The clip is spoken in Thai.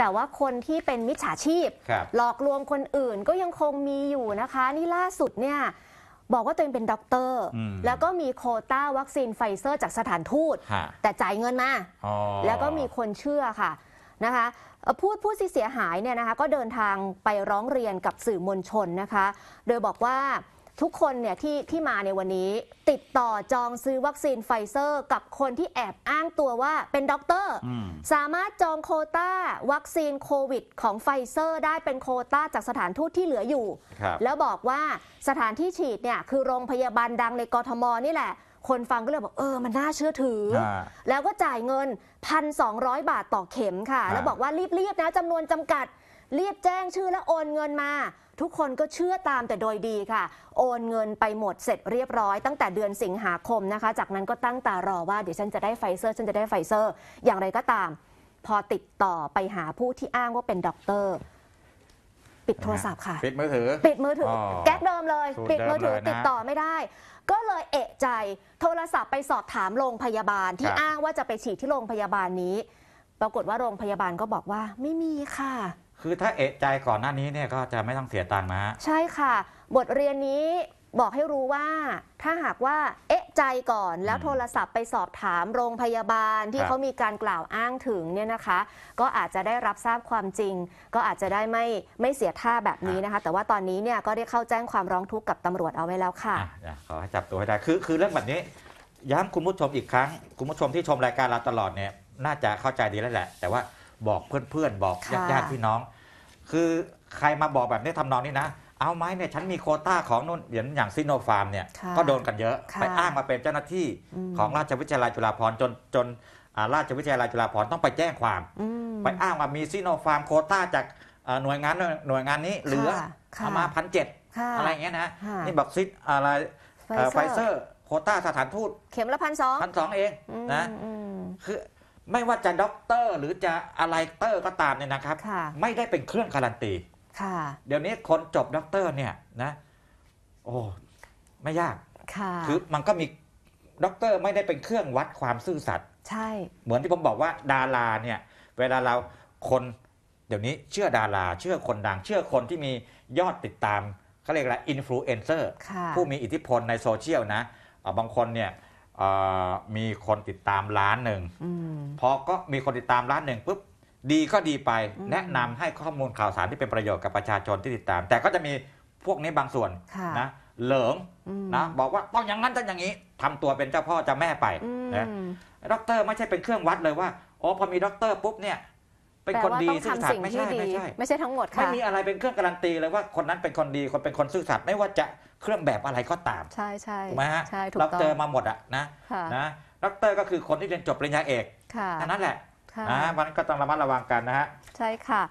แต่ว่าคนที่เป็นมิจฉาชีพ หลอกลวงคนอื่นก็ยังคงมีอยู่นะคะ นี่ล่าสุดเนี่ย บอกว่าตัวเองเป็นด็อกเตอร์ แล้วก็มีโคต้าวัคซีนไฟเซอร์จากสถานทูต แต่จ่ายเงินมาแล้วก็มีคนเชื่อค่ะนะคะ พูดผู้เสียหายเนี่ยนะคะ ก็เดินทางไปร้องเรียนกับสื่อมวลชนนะคะ โดยบอกว่าทุกคนเนี่ยที่ที่มาในวันนี้ติดต่อจองซื้อวัคซีนไฟเซอร์ กับคนที่แอบอ้างตัวว่าเป็นด็อกเตอร์ สามารถจองโคต้าวัคซีนโควิดของไฟเซอร์ได้เป็นโคต้าจากสถานทูตที่เหลืออยู่ แล้วบอกว่าสถานที่ฉีดเนี่ยคือโรงพยาบาลดังในกรทมนี่แหละ คนฟังก็เลยบอกเออมันน่าเชื่อถือ แล้วก็จ่ายเงิน 1,200 บาทต่อเข็มค่ะ แล้วบอกว่ารีบๆนะจำนวนจำกัดรีบแจ้งชื่อและโอนเงินมาทุกคนก็เชื่อตามแต่โดยดีค่ะ โอนเงินไปหมดเสร็จเรียบร้อยตั้งแต่เดือนสิงหาคมนะคะ จากนั้นก็ตั้งตารอว่าเดี๋ยวฉันจะได้ไฟเซอร์ฉันจะได้ไฟเซอร์ อย่างไรก็ตาม พอติดต่อไปหาผู้ที่อ้างว่าเป็นด็อกเตอร์ ปิดโทรศัพท์ค่ะ ปิดมือถือปิดมือถือแก๊กเดิมเลย ปิดมือถือติดต่อไม่ได้ ก็เลยเอะใจ โทรศัพท์ไปสอบถามโรงพยาบาลที่อ้างว่าจะไปฉีดที่โรงพยาบาลนี้ ปรากฏว่าโรงพยาบาลก็บอกว่าไม่มีค่ะคือถ้าเอะใจก่อนหน้านี้เนี่ยก็จะไม่ต้องเสียตังค์นะใช่ค่ะ บทเรียนนี้บอกให้รู้ว่าถ้าหากว่าเอ๊ะใจก่อนแล้วโทรศัพท์ไปสอบถามโรงพยาบาลที่เขามีการกล่าวอ้างถึงเนี่ยนะคะ ก็อาจจะได้รับทราบความจริง ก็อาจจะได้ไม่ไม่เสียท่าแบบนี้นะคะ แต่ว่าตอนนี้เนี่ยก็ได้เข้าแจ้งความร้องทุกข์กับตำรวจเอาไว้แล้วค่ะ่ะขอให้จับตัวให้ได้คือคือเรื่องแบบนี้ย้ำคุณผู้ชมอีกครั้งคุณผู้ชมที่ชมรายการเราตลอดเนี่ยน่าจะเข้าใจดีแล้วแหละแต่ว่าบอกเพื่อนๆบอกญาติพี่น้อง คือใครมาบอกแบบนี้ทำนองนี้นะ เอาไหมเนี่ยฉันมีโคต้าของนู่นอย่างอย่างซิโนฟาร์มเนี่ยก็โดนกันเยอะ ไปอ้างมาเป็นเจ้าหน้าที่ของราชวิทยาลัยจุฬาภรณ์จนจนราชวิทยาลัยจุฬาภรณ์ต้องไปแจ้งความ ไปอ้างว่ามีซิโนฟาร์มโคต้าจากหน่วยงานหน่วยงานนี้ เหลือเอามาพันเจ็ดอะไรเงี้ยนะนี่บอกซิดอะไรไฟเซอร์โคต้าสถานทูตเข็มละพันสองพันสองเองนะคือไม่ว่าจะด็อกเตอร์หรือจะอะไรเตอร์ก็ตามเนี่ยนะครับไม่ได้เป็นเครื่องการันตีค่ะ เดี๋ยวนี้คนจบด็อกเตอร์เนี่ยนะโอ้ไม่ยากค่ะคือมันก็มีด็อกเตอร์ไม่ได้เป็นเครื่องวัดความซื่อสัตย์ใช่เหมือนที่ผมบอกว่าดารา เนี่ยเวลาเราคนเดี๋ยวนี้เชื่อดารา เชื่อคนดัง เชื่อคนที่มียอดติดตามเขาเรียกอะไรอินฟลูเอนเซอร์ผู้มีอิทธิพลในโซเชียลนะ บางคนเนี่ยมีคนติดตามล้านหนึ่งพอก็มีคนติดตามล้านหนึ่งปุ๊บดีก็ดีไปแนะนำให้ข้อมูลข่าวสารที่เป็นประโยชน์กับประชาชนที่ติดตาม แต่ก็จะมีพวกนี้บางส่วนนะเหลิงนะบอกว่าต้องอย่างนั้นต้องอย่างนี้ ทำตัวเป็นเจ้าพ่อเจ้าแม่ไปนะด็อกเตอร์ไม่ใช่เป็นเครื่องวัดเลยว่าอ๋อพอมีด็อกเตอร์ปุ๊บเนี่ยเป็นคนดีซื่อสัตย์ไม่ใช่ไม่ใช่ไม่ใช่ทั้งหมดค่ะไม่มีอะไรเป็นเครื่องการันตีเลยว่าคนนั้นเป็นคนดีคนเป็นคนซื่อสัตย์ไม่ว่าจะเครื่องแบบอะไรก็ตาม ใช่ใช่ถูกไหมฮะเราเจอมาหมดอะนะนะดกเตอร์ก็คือคนที่เรียนจบปริญญาเอกค่นั้นแหละนะมันก็ต้องระมัดระวังกันนะฮะใช่ค่ะ